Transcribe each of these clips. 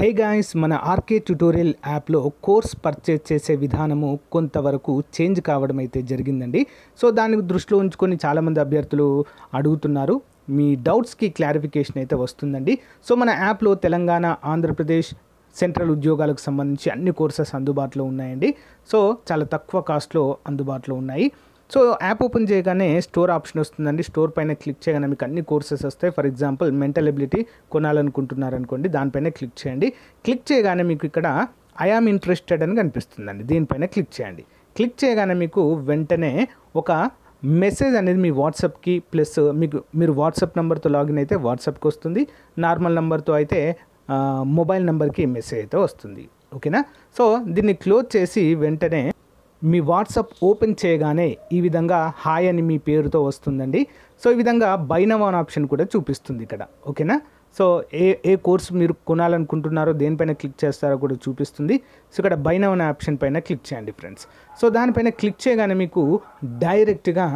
హే guys మన RK tutorial యాప్లో course purchase చేసే విధానము కొంతవరకు చేంజ్ కావడం అయితే జరిగిందండి సో దాన్ని దృష్టిలో ఉంచుకొని చాలామంది అభ్యర్థులు అడుగుతున్నారు మీ డౌట్స్కి క్లారిఫికేషన్ అయితే వస్తుందండి సో మన యాప్లో తెలంగాణ ఆంధ్రప్రదేశ్ సెంట్రల్ ఉద్యోగాలకు సంబంధించి అన్ని కోర్సెస్ అందుబాటులో ఉన్నాయండి సో చాలా తక్కువ కాస్ట్లో అందుబాటులో ఉన్నాయి సో యాప్ ఓపెన్ చేయగానే స్టోర్ ఆప్షన్ వస్తుందండి స్టోర్ పైన క్లిక్ చేయగానే మీకు అన్ని కోర్సెస్ వస్తాయి ఫర్ ఎగ్జాంపుల్ మెంటల్ ఎబిలిటీ కొనాలనుకుంటున్నారనుకోండి దానిపైన క్లిక్ చేయండి క్లిక్ చేయగానే మీకు ఇక్కడ ఐఆమ్ ఇంట్రెస్టెడ్ అని కనిపిస్తుందండి దీనిపైన క్లిక్ చేయండి క్లిక్ చేయగానే మీకు వెంటనే ఒక మెసేజ్ అనేది మీ వాట్సాప్కి ప్లస్ మీకు మీరు వాట్సాప్ నెంబర్తో లాగిన్ అయితే వాట్సాప్కి వస్తుంది నార్మల్ నెంబర్తో అయితే మొబైల్ నెంబర్కి మెసేజ్ అయితే వస్తుంది ఓకేనా సో దీన్ని క్లోజ్ చేసి వెంటనే మీ వాట్సాప్ ఓపెన్ చేయగానే ఈ విధంగా హాయ్ అని మీ పేరుతో వస్తుందండి సో ఈ విధంగా బైనవ్ అనే ఆప్షన్ కూడా చూపిస్తుంది ఇక్కడ ఓకేనా సో ఏ ఏ కోర్సు మీరు కొనాలనుకుంటున్నారో దేనిపైన క్లిక్ చేస్తారో కూడా చూపిస్తుంది సో ఇక్కడ బైనవ్ అనే ఆప్షన్ పైన క్లిక్ చేయండి ఫ్రెండ్స్ సో దానిపైన క్లిక్ చేయగానే మీకు డైరెక్ట్గా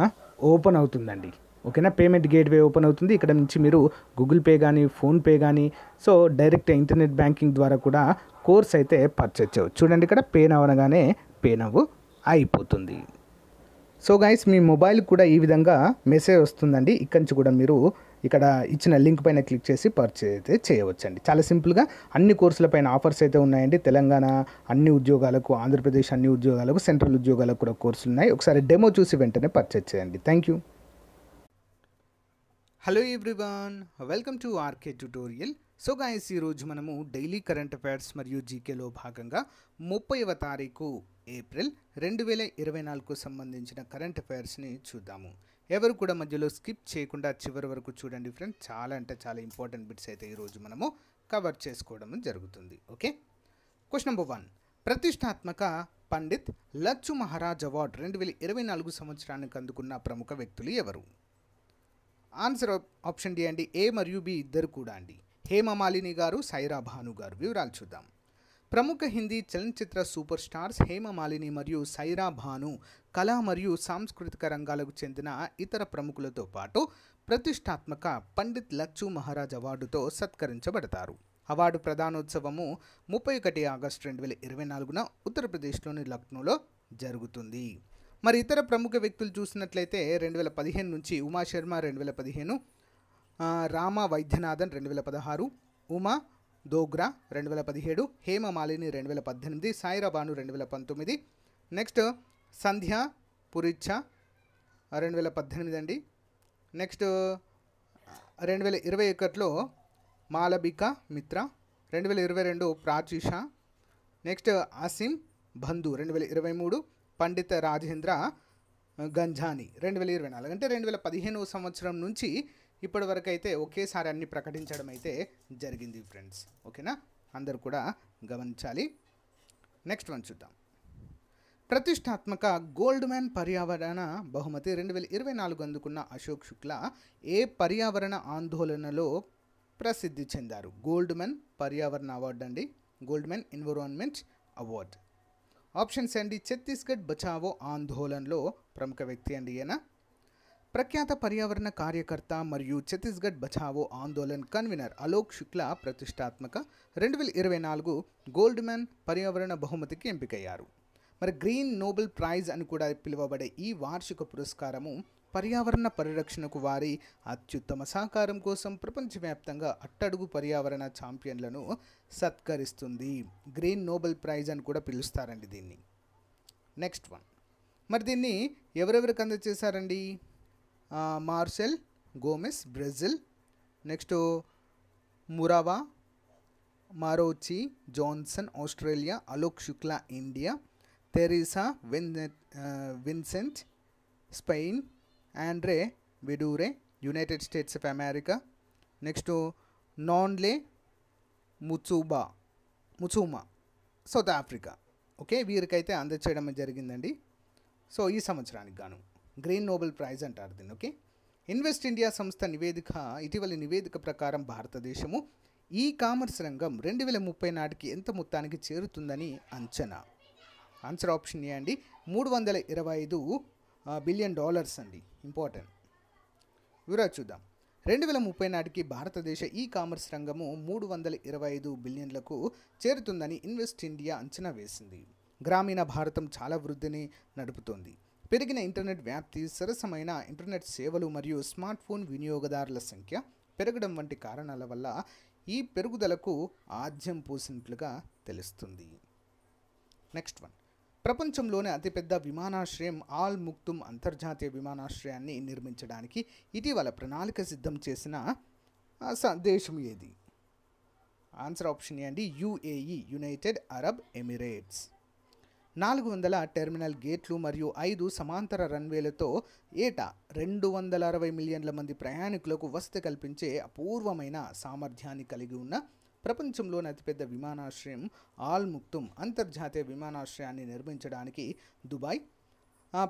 ఓపెన్ అవుతుందండి ఓకేనా పేమెంట్ గేట్వే ఓపెన్ అవుతుంది ఇక్కడ నుంచి మీరు గూగుల్ పే కానీ ఫోన్పే కానీ సో డైరెక్ట్ ఇంటర్నెట్ బ్యాంకింగ్ ద్వారా కూడా కోర్స్ అయితే పర్చేజ్ చేయవచ్చు చూడండి ఇక్కడ పే నవ్వనగానే పే నవ్వు అయిపోతుంది సో గైస్ మీ మొబైల్ కూడా ఈ విధంగా మెసేజ్ వస్తుందండి ఇక్కడి నుంచి కూడా మీరు ఇక్కడ ఇచ్చిన లింక్ పైన క్లిక్ చేసి పర్చేజ్ అయితే చేయవచ్చండి చాలా సింపుల్గా అన్ని కోర్సుల పైన ఆఫర్స్ అయితే ఉన్నాయండి తెలంగాణ అన్ని ఉద్యోగాలకు ఆంధ్రప్రదేశ్ అన్ని ఉద్యోగాలకు సెంట్రల్ ఉద్యోగాలకు కూడా కోర్సులు ఉన్నాయి ఒకసారి డెమో చూసి వెంటనే పర్చేజ్ చేయండి thank you hello everyone welcome to RK tutorial so guys ఈరోజు మనము డైలీ కరెంట్ అఫైర్స్ మరియు జీకేలో భాగంగా ముప్పైవ తారీఖు ఏప్రిల్ రెండు వేల ఇరవై నాలుగుకు సంబంధించిన కరెంట్ అఫైర్స్ని చూద్దాము ఎవరు కూడా మధ్యలో స్కిప్ చేయకుండా చివరి వరకు చూడండి ఫ్రెండ్స్ చాలా అంటే చాలా ఇంపార్టెంట్ బిట్స్ అయితే ఈరోజు మనము కవర్ చేసుకోవడం జరుగుతుంది ఓకే క్వశ్చన్ నెంబర్ వన్ ప్రతిష్టాత్మక పండిత్ లచ్చు మహారాజ్ అవార్డు రెండు వేల ఇరవై నాలుగు సంవత్సరానికి అందుకున్న ప్రముఖ వ్యక్తులు ఎవరు ఆన్సర్ ఆప్షన్ డి అండి ఏ మరియు బి ఇద్దరు కూడా అండి హేమమాలిని గారు సైరా భాను గారు వివరాలు చూద్దాం ప్రముఖ హిందీ చలనచిత్ర సూపర్ స్టార్స్ హేమమాలిని మరియు సైరా భాను కళ మరియు సాంస్కృతిక రంగాలకు చెందిన ఇతర ప్రముఖులతో పాటు ప్రతిష్టాత్మక పండిత్ లచ్చు మహారాజ్ అవార్డుతో సత్కరించబడతారు అవార్డు ప్రధానోత్సవము ముప్పై ఒకటి ఆగస్టు రెండు వేల ఇరవై నాలుగున ఉత్తరప్రదేశ్లోని లక్నోలో జరుగుతుంది మరి ఇతర ప్రముఖ వ్యక్తులు చూసినట్లయితే రెండు వేల పదిహేను నుంచి ఉమాశర్మ రెండు వేల పదిహేను రామ వైద్యనాథన్ రెండు వేల పదహారు ఉమా దోగ్రా రెండు వేల పదిహేడు హేమమాలిని రెండు వేల పద్దెనిమిది సాయిరాబాను రెండు వేల పంతొమ్మిది నెక్స్ట్ సంధ్య పురిచ్చ రెండు వేల పద్దెనిమిది అండి నెక్స్ట్ రెండు వేల ఇరవై ఒకటిలో మాలబిక మిత్ర రెండు వేల ఇరవై రెండు ప్రాచీష నెక్స్ట్ అసిం బంధు రెండు వేల ఇరవై మూడు పండిత రాజేంద్ర గంజాని రెండు వేల ఇరవై నాలుగు అంటే రెండు వేల పదిహేను సంవత్సరం నుంచి ఇప్పటివరకు అయితే ఒకేసారి అన్ని ప్రకటించడం అయితే జరిగింది ఫ్రెండ్స్ ఓకేనా అందరు కూడా గమనించాలి నెక్స్ట్ వన్ చూద్దాం ప్రతిష్టాత్మక గోల్డ్ మ్యాన్ పర్యావరణ బహుమతి రెండు వేల ఇరవై నాలుగు అందుకున్న అశోక్ శుక్లా ఏ పర్యావరణ ఆందోళనలో ప్రసిద్ధి చెందారు గోల్డ్ మ్యాన్ పర్యావరణ అవార్డు అండి gold man environment award options అండి ఛత్తీస్గఢ్ బచావో ఆందోళనలో ప్రముఖ వ్యక్తి అండి ఈయన ప్రఖ్యాత పర్యావరణ కార్యకర్త మరియు ఛత్తీస్గఢ్ బచావో ఆందోళన్ కన్వీనర్ అలోక్ శుక్లా ప్రతిష్టాత్మక రెండు వేల ఇరవై నాలుగు గోల్డ్ మ్యాన్ పర్యావరణ బహుమతికి ఎంపికయ్యారు మరి గ్రీన్ నోబెల్ ప్రైజ్ అని కూడా పిలువబడే ఈ వార్షిక పురస్కారము పర్యావరణ పరిరక్షణకు వారి అత్యుత్తమ సహకారం కోసం ప్రపంచవ్యాప్తంగా అట్టడుగు పర్యావరణ ఛాంపియన్లను సత్కరిస్తుంది గ్రీన్ నోబెల్ ప్రైజ్ అని కూడా పిలుస్తారండి దీన్ని నెక్స్ట్ వన్ మరి దీన్ని ఎవరెవరికి అందజేశారండి Marcel Gomes Brazil next Murrawah Maroochy Johnson Australia Alok Shukla India Teresa Vin Vincent Spain Andrea Vidaurre United States of America next Nonhle ముచుబా ముచుమా సౌత్ ఆఫ్రికా ఓకే వీరికైతే అందచేయడం జరిగిందండి సో ఈ సంవత్సరానికి గాను గ్రీన్ నోబెల్ ప్రైజ్ అంటారు దీన్ని ఓకే ఇన్వెస్ట్ ఇండియా సంస్థ నివేదిక ఇటీవలి నివేదిక ప్రకారం భారతదేశము ఈ కామర్స్ రంగం రెండు వేల ముప్పై నాటికి ఎంత మొత్తానికి చేరుతుందని అంచనా ఆన్సర్ ఆప్షన్ ఏ అండి మూడు వందల ఇరవై ఐదు బిలియన్ డాలర్స్ అండి ఇంపార్టెంట్ వివరా చూద్దాం రెండు వేల ముప్పై నాటికి భారతదేశ ఈ కామర్స్ రంగము మూడు వందల ఇరవై ఐదు బిలియన్లకు చేరుతుందని ఇన్వెస్ట్ ఇండియా అంచనా వేసింది గ్రామీణ భారతం చాలా వృద్ధిని నడుపుతోంది పెరిగిన ఇంటర్నెట్ వ్యాప్తి సరసమైన ఇంటర్నెట్ సేవలు మరియు స్మార్ట్ ఫోన్ వినియోగదారుల సంఖ్య పెరగడం వంటి కారణాల వల్ల ఈ పెరుగుదలకు ఆద్యం పోసినట్లుగా తెలుస్తుంది నెక్స్ట్ వన్ ప్రపంచంలోనే అతిపెద్ద విమానాశ్రయం ఆల్ ముక్తుమ్ అంతర్జాతీయ విమానాశ్రయాన్ని నిర్మించడానికి ఇటీవల ప్రణాళిక సిద్ధం చేసిన దేశం ఏది ఆన్సర్ ఆప్షన్ ఏ అండి యుఏఈ యునైటెడ్ అరబ్ ఎమిరేట్స్ నాలుగు వందల టెర్మినల్ గేట్లు మరియు ఐదు సమాంతర రన్వేలతో ఏటా రెండు వందల అరవై మిలియన్ల మంది ప్రయాణికులకు వసతి కల్పించే అపూర్వమైన సామర్థ్యాన్ని కలిగి ఉన్న ప్రపంచంలోని అతిపెద్ద విమానాశ్రయం ఆల్ ముక్తుమ్ అంతర్జాతీయ విమానాశ్రయాన్ని నిర్మించడానికి దుబాయ్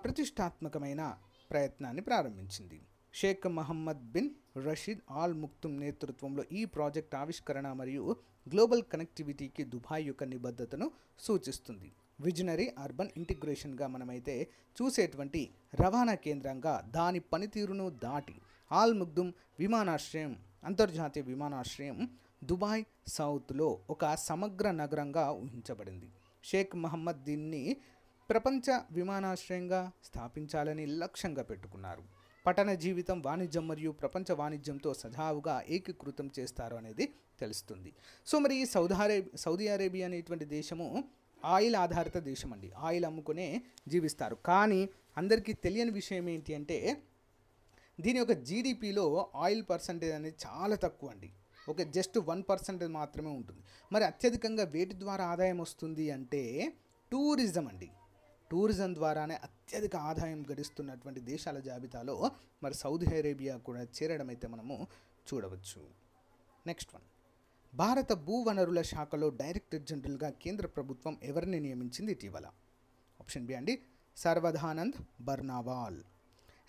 ప్రతిష్టాత్మకమైన ప్రయత్నాన్ని ప్రారంభించింది Sheikh Mohammed bin Rashid Al Maktoum నేతృత్వంలో ఈ ప్రాజెక్ట్ ఆవిష్కరణ మరియు గ్లోబల్ కనెక్టివిటీకి దుబాయ్ యొక్క నిబద్ధతను సూచిస్తుంది విజనరీ అర్బన్ ఇంటిగ్రేషన్గా మనమైతే చూసేటువంటి రవాణా కేంద్రంగా దాని పనితీరును దాటి ఆల్ ముగ్దుం విమానాశ్రయం అంతర్జాతీయ విమానాశ్రయం దుబాయ్ సౌత్లో ఒక సమగ్ర నగరంగా ఊహించబడింది షేక్ మహమ్మద్ దీన్ని ప్రపంచ విమానాశ్రయంగా స్థాపించాలని లక్ష్యంగా పెట్టుకున్నారు పట్టణ జీవితం వాణిజ్యం మరియు ప్రపంచ వాణిజ్యంతో సజావుగా ఏకీకృతం చేస్తారు అనేది తెలుస్తుంది సో మరి సౌదీ అరేబి సౌదీ అరేబియా అనేటువంటి దేశము ఆయిల్ ఆధారిత దేశం అండి ఆయిల్ అమ్ముకునే జీవిస్తారు కానీ అందరికీ తెలియని విషయం ఏంటి అంటే దీని యొక్క జీడిపిలో ఆయిల్ పర్సంటేజ్ అనేది చాలా తక్కువ అండి ఒక జస్ట్ వన్ పర్సెంట్ మాత్రమే ఉంటుంది మరి అత్యధికంగా వేటి ద్వారా ఆదాయం వస్తుంది అంటే టూరిజం అండి టూరిజం ద్వారానే అత్యధిక ఆదాయం గడిస్తున్నటువంటి దేశాల జాబితాలో మరి సౌదీ అరేబియా కూడా చేరడం అయితే మనము చూడవచ్చు నెక్స్ట్ వన్ భారత భూ వనరుల శాఖలో డైరెక్టర్ జనరల్గా కేంద్ర ప్రభుత్వం ఎవరిని నియమించింది ఇటీవల ఆప్షన్ బి అండి సర్వధానంద్ బర్నావాల్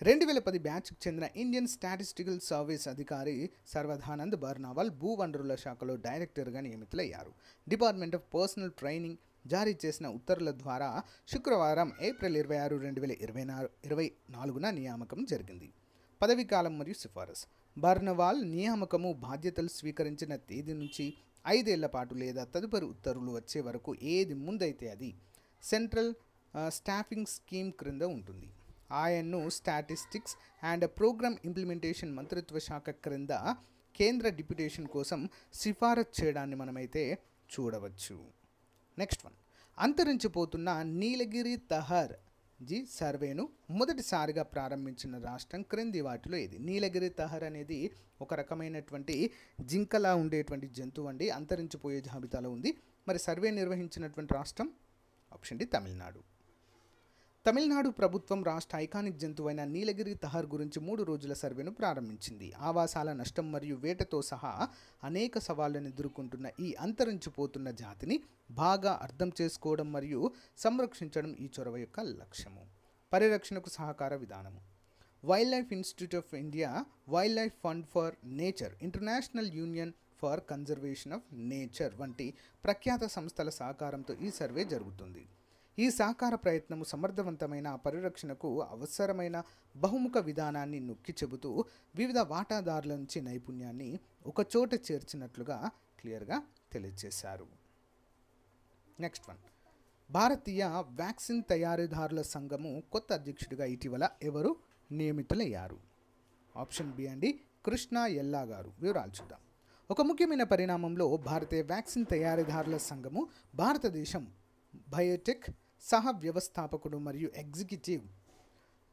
రెండు వేల పది బ్యాచ్కు చెందిన ఇండియన్ స్టాటిస్టికల్ సర్వీస్ అధికారి సర్వధానంద్ బర్నావాల్ భూ వనరుల శాఖలో డైరెక్టర్గా నియమితులయ్యారు డిపార్ట్మెంట్ ఆఫ్ పర్సనల్ ట్రైనింగ్ జారీ చేసిన ఉత్తర్వుల ద్వారా శుక్రవారం ఏప్రిల్ ఇరవై ఆరు రెండు వేల ఇరవై నాలుగు ఇరవై నాలుగున నియామకం జరిగింది పదవీకాలం మరియు సిఫారసు బర్నవాల్ నియామకము బాధ్యతలు స్వీకరించిన తేదీ నుంచి ఐదేళ్ల పాటు లేదా తదుపరి ఉత్తర్వులు వచ్చే వరకు ఏది ముందైతే అది సెంట్రల్ స్టాఫింగ్ స్కీమ్ క్రింద ఉంటుంది ఆయన్ను స్టాటిస్టిక్స్ అండ్ ప్రోగ్రామ్ ఇంప్లిమెంటేషన్ మంత్రిత్వ శాఖ క్రింద కేంద్ర డిప్యుటేషన్ కోసం సిఫారసు చేయడాన్ని మనమైతే చూడవచ్చు నెక్స్ట్ వన్ అంతరించిపోతున్న నీలగిరి తహర్ జీ సర్వేను మొదటిసారిగా ప్రారంభించిన రాష్ట్రం క్రింది వాటిలో ఇది నీలగిరి తహర్ అనేది ఒక రకమైనటువంటి జింకలా ఉండేటువంటి జంతువు అండి అంతరించిపోయే జాబితాలో ఉంది మరి సర్వే నిర్వహించినటువంటి రాష్ట్రం ఆప్షన్ డి తమిళనాడు తమిళనాడు ప్రభుత్వం రాష్ట్ర ఐకానిక్ జంతువైన నీలగిరి తహర్ గురించి మూడు రోజుల సర్వేను ప్రారంభించింది ఆవాసాల నష్టం మరియు వేటతో సహా అనేక సవాళ్లను ఎదుర్కొంటున్న ఈ అంతరించిపోతున్న జాతిని బాగా అర్థం చేసుకోవడం మరియు సంరక్షించడం ఈ చొరవ యొక్క లక్ష్యము పరిరక్షణకు సహకార విధానము wildlife institute of India wildlife fund for nature international union for conservation of nature వంటి ప్రఖ్యాత సంస్థల సహకారంతో ఈ సర్వే జరుగుతుంది ఈ సహకార ప్రయత్నము సమర్థవంతమైన పరిరక్షణకు అవసరమైన బహుముఖ విధానాన్ని నొక్కి చెబుతూ వివిధ వాటాదారుల నుంచి నైపుణ్యాన్ని ఒకచోట చేర్చినట్లుగా క్లియర్గా తెలియజేశారు నెక్స్ట్ వన్ భారతీయ వ్యాక్సిన్ తయారీదారుల సంఘము కొత్త అధ్యక్షుడిగా ఇటీవల ఎవరు నియమితులయ్యారు ఆప్షన్ బి అండి కృష్ణ ఎల్లా గారు వివరాలు చూద్దాం ఒక ముఖ్యమైన పరిణామంలో భారతీయ వ్యాక్సిన్ తయారీదారుల సంఘము భారతదేశం బయోటెక్ సహ వ్యవస్థాపకుడు మరియు ఎగ్జిక్యూటివ్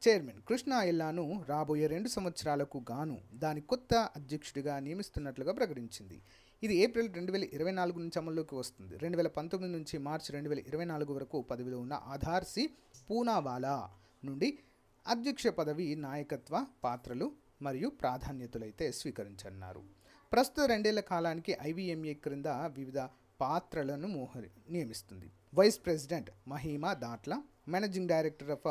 చైర్మన్ కృష్ణ ఎల్లాను రాబోయే రెండు సంవత్సరాలకు గాను దాని కొత్త అధ్యక్షుడిగా నియమిస్తున్నట్లుగా ప్రకటించింది ఇది ఏప్రిల్ రెండు వేల ఇరవై నాలుగు నుంచి అమల్లోకి వస్తుంది రెండు వేల పంతొమ్మిది నుంచి మార్చి రెండు వేల ఇరవై నాలుగు వరకు పదవిలో ఉన్న ఆధార్ సి పూనావాలా నుండి అధ్యక్ష పదవి నాయకత్వ పాత్రలు మరియు ప్రాధాన్యతలైతే స్వీకరించన్నారు ప్రస్తుత రెండేళ్ల కాలానికి ఐవీఎంఏ క్రింద వివిధ పాత్రలను మోహరి నియమిస్తుంది vice president Mahima Datla managing director of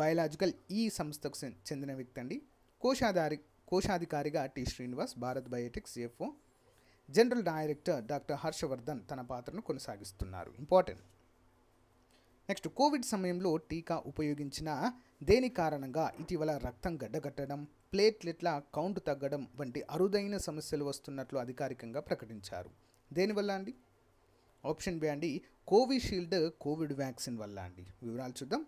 biological ఈ సంస్థకు చెందిన వ్యక్తి అండి కోశాధారి కోశాధికారిగా T Srinivas Bharat biotech CFO general director doctor Harshavardhan తన పాత్రను కొనసాగిస్తున్నారు ఇంపార్టెంట్ నెక్స్ట్ కోవిడ్ సమయంలో టీకా ఉపయోగించిన దేని కారణంగా ఇటీవల రక్తం గడ్డగట్టడం ప్లేట్లెట్ల కౌంట్ తగ్గడం వంటి అరుదైన సమస్యలు వస్తున్నట్లు అధికారికంగా ప్రకటించారు దేనివల్ల అండి ఆప్షన్ బి అండి కోవిషీల్డ్ కోవిడ్ వ్యాక్సిన్ వల్ల అండి వివరాలు చూద్దాం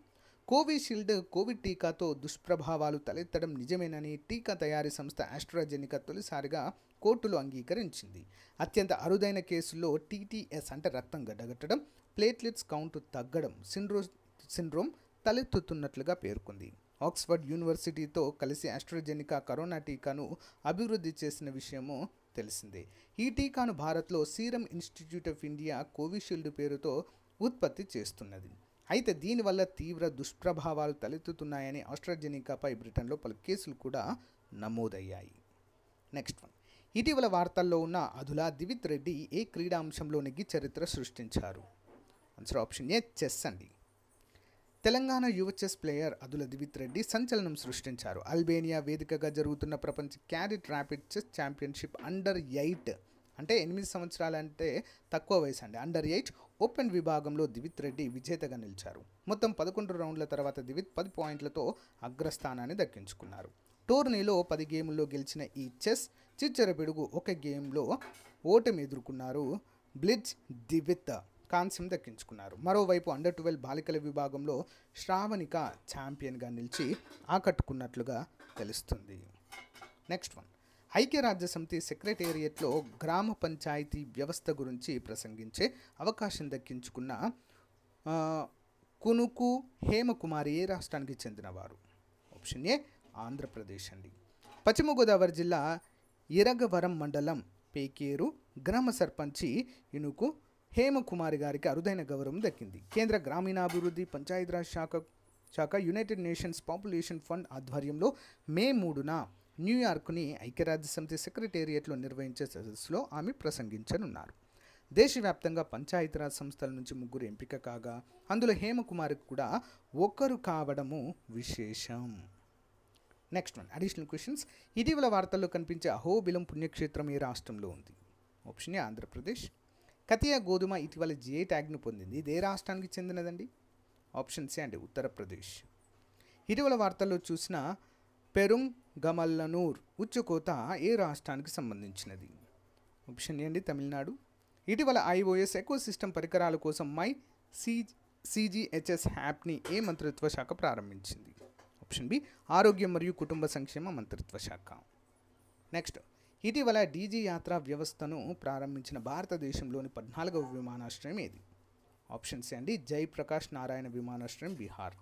కోవిషీల్డ్ కోవిడ్ టీకాతో దుష్ప్రభావాలు తలెత్తడం నిజమేనని టీకా తయారీ సంస్థ ఆస్ట్రాజెనికా తొలిసారిగా కోర్టులో అంగీకరించింది అత్యంత అరుదైన కేసుల్లో టీటీఎస్ అంటే రక్తం గడ్డగట్టడం ప్లేట్లెట్స్ కౌంట్ తగ్గడం సిండ్రో సిండ్రోమ్ తలెత్తుతున్నట్లుగా పేర్కొంది ఆక్స్ఫర్డ్ యూనివర్సిటీతో కలిసి ఆస్ట్రాజెనికా కరోనా టీకాను అభివృద్ధి చేసిన విషయము తెలిసిందే ఈ టీకాను భారత్లో serum institute of India Covishield పేరుతో ఉత్పత్తి చేస్తున్నది అయితే దీనివల్ల తీవ్ర దుష్ప్రభావాలు తలెత్తుతున్నాయని ఆస్ట్రాజెనికాపై బ్రిటన్లో పలు కేసులు కూడా నమోదయ్యాయి నెక్స్ట్ వన్ ఇటీవల వార్తల్లో ఉన్న అధులా దివిత్ రెడ్డి ఏ క్రీడా అంశంలో నెగ్గి చరిత్ర సృష్టించారు ఆన్సర్ ఆప్షన్ ఏ చెస్ అండి తెలంగాణ యువ చెస్ ప్లేయర్ అదుల దివిత్ రెడ్డి సంచలనం సృష్టించారు అల్బేనియా వేదికగా జరుగుతున్న ప్రపంచ cadet rapid chess championship under eight అంటే ఎనిమిది సంవత్సరాలు అంటే తక్కువ వయసు అండి అండర్ ఎయిట్ ఓపెన్ విభాగంలో దివిత్ రెడ్డి విజేతగా నిలిచారు మొత్తం పదకొండు రౌండ్ల తర్వాత దివిత్ పది పాయింట్లతో అగ్రస్థానాన్ని దక్కించుకున్నారు టోర్నీలో పది గేముల్లో గెలిచిన ఈ చెస్ చిచ్చర పిడుగు ఒక గేమ్లో ఓటమి ఎదుర్కొన్నారు బ్లిజ్ దివిత్ కాంస్యం దక్కించుకున్నారు మరోవైపు అండర్ ట్వెల్వ్ బాలికల విభాగంలో శ్రావణిక ఛాంపియన్గా నిలిచి ఆకట్టుకున్నట్లుగా తెలుస్తుంది నెక్స్ట్ వన్ ఐక్యరాజ్యసమితి సెక్రటేరియట్లో గ్రామ పంచాయతీ వ్యవస్థ గురించి ప్రసంగించే అవకాశం దక్కించుకున్న కునుకు హేమకుమారి ఏ రాష్ట్రానికి చెందినవారు ఆప్షన్ ఏ ఆంధ్రప్రదేశ్ అండి పశ్చిమ గోదావరి జిల్లా ఇరగవరం మండలం పేకేరు గ్రామ సర్పంచి ఇనుకు హేమకుమారి గారికి అరుదైన గౌరవం దక్కింది కేంద్ర గ్రామీణాభివృద్ధి పంచాయతీరాజ్ శాఖ శాఖ యునైటెడ్ నేషన్స్ పాపులేషన్ ఫండ్ ఆధ్వర్యంలో మే మూడున న్యూయార్క్ని ఐక్యరాజ్య సెక్రటేరియట్లో నిర్వహించే సదస్సులో ఆమె ప్రసంగించనున్నారు దేశవ్యాప్తంగా పంచాయతీరాజ్ సంస్థల నుంచి ముగ్గురు ఎంపిక కాగా అందులో హేమకుమారికి కూడా ఒకరు కావడము విశేషం నెక్స్ట్ వన్ అడిషనల్ క్వశ్చన్స్ ఇటీవల వార్తల్లో కనిపించే అహోబిలం పుణ్యక్షేత్రం ఏ రాష్ట్రంలో ఉంది ఆప్షన్ ఏ ఆంధ్రప్రదేశ్ కతియా గోధుమ ఇటీవల జిఏ ట్యాగ్ను పొందింది ఇదే రాష్ట్రానికి చెందినదండి ఆప్షన్ సి అండి ఉత్తరప్రదేశ్ ఇటీవల వార్తల్లో చూసిన గమల్లనూర్ ఉచ్చుకోత ఏ రాష్ట్రానికి సంబంధించినది ఆప్షన్ ఏ అండి తమిళనాడు ఇటీవల ఐఓఎస్ ఎకో సిస్టమ్ పరికరాల కోసం మై సి సిజిహెచ్ఎస్ హ్యాప్ని ఏ మంత్రిత్వ శాఖ ప్రారంభించింది ఆప్షన్ బి ఆరోగ్యం మరియు కుటుంబ సంక్షేమ మంత్రిత్వ శాఖ నెక్స్ట్ ఇటీవల డీజీ యాత్రా వ్యవస్థను ప్రారంభించిన భారతదేశంలోని పద్నాలుగవ విమానాశ్రయం ఏది ఆప్షన్స్ అండి జయప్రకాష్ నారాయణ విమానాశ్రయం బీహార్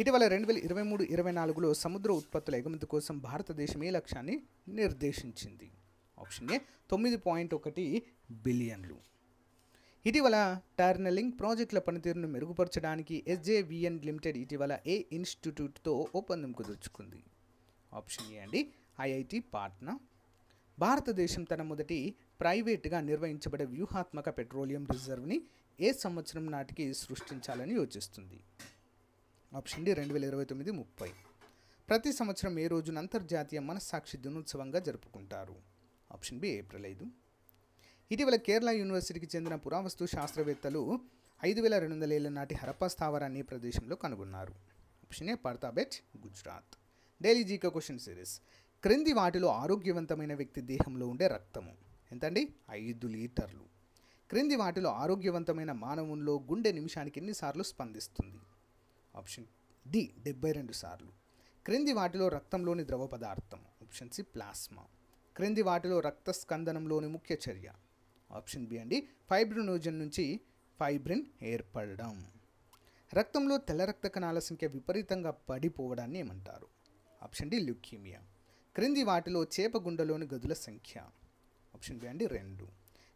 ఇటీవల రెండు వేల ఇరవై మూడు ఇరవై నాలుగులో సముద్ర ఉత్పత్తుల ఎగుమతి కోసం భారతదేశం ఏ లక్ష్యాన్ని నిర్దేశించింది ఆప్షన్ ఏ తొమ్మిది పాయింట్ ఒకటి బిలియన్లు ఇటీవల టర్నలింగ్ ప్రాజెక్టుల పనితీరును మెరుగుపరచడానికి ఎస్జేవిఎన్ లిమిటెడ్ ఇటీవల ఏ ఇన్స్టిట్యూట్తో ఒప్పందం కుదుర్చుకుంది ఆప్షన్ ఏ అండి ఐఐటి పాట్నా భారతదేశం తన మొదటి ప్రైవేటుగా నిర్వహించబడే వ్యూహాత్మక పెట్రోలియం రిజర్వ్ని ఏ సంవత్సరం నాటికి సృష్టించాలని యోచిస్తుంది ఆప్షన్ డి రెండు వేల ఇరవై తొమ్మిది ముప్పై ప్రతి సంవత్సరం ఏ రోజున అంతర్జాతీయ మనస్సాక్షి దినోత్సవంగా జరుపుకుంటారు ఆప్షన్ బి ఏప్రిల్ ఐదు ఇటీవల కేరళ యూనివర్సిటీకి చెందిన పురావస్తు శాస్త్రవేత్తలు ఐదు వేల రెండు వందల ఏళ్ళ నాటి హరప్పా స్థావరాన్ని ప్రదేశంలో కనుగొన్నారు option A Padtabet Gujarat daily జీకో క్వశ్చన్ సిరీస్ క్రింది వాటిలో ఆరోగ్యవంతమైన వ్యక్తి దేహంలో ఉండే రక్తము ఎంతండి ఐదు లీటర్లు క్రింది వాటిలో ఆరోగ్యవంతమైన మానవుల్లో గుండె నిమిషానికి ఎన్నిసార్లు స్పందిస్తుంది ఆప్షన్ డి డెబ్బై రెండు సార్లు క్రింది వాటిలో రక్తంలోని ద్రవ పదార్థం ఆప్షన్ సి ప్లాస్మా క్రింది వాటిలో రక్త స్కందనంలోని ముఖ్య చర్య ఆప్షన్ బి అండి ఫైబ్రినోజన్ నుంచి ఫైబ్రిన్ ఏర్పడడం రక్తంలో తెల్ల రక్త కణాల సంఖ్య విపరీతంగా పడిపోవడాన్ని ఏమంటారు ఆప్షన్ డి ల్యూకీమియా క్రింది వాటిలో చేపగుండలోని గదుల సంఖ్య ఆప్షన్ బి అండి రెండు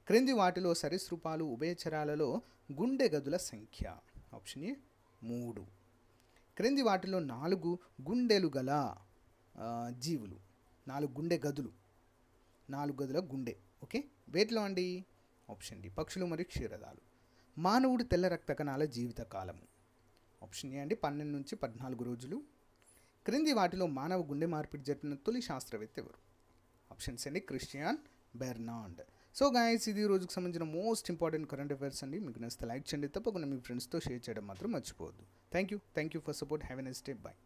క్రింది వాటిలో సరీసృపాలు ఉభయచరాలలో గుండె గదుల సంఖ్య ఆప్షన్ ఏ మూడు క్రింది వాటిలో నాలుగు గుండెలు గల జీవులు నాలుగు గుండె గదులు నాలుగు గదుల గుండె ఓకే వేటిలో అండి ఆప్షన్ డి పక్షులు మరియు క్షీరదాలు మానవుడు తెల్ల రక్త కణాల జీవితకాలము ఆప్షన్ ఏ అండి పన్నెండు నుంచి పద్నాలుగు రోజులు క్రింది వాటిలో మానవ గుండె మార్పిడి జరిపిన తొలి శాస్త్రవేత్త ఎవరు ఆప్షన్స్ అండి క్రిస్టియాన్ బెర్నాండ్ సో గాయస్ ఇది రోజుకు సంబంధించిన మోస్ట్ ఇంపార్టెంట్ కరెంట్ అఫైర్స్ అండి మీకు నచ్చితే లైక్ చేయండి తప్పకుండా మీ ఫ్రెండ్స్తో షేర్ చేయడం మాత్రం మర్చిపోవద్దు thank you thank you for support have nice day by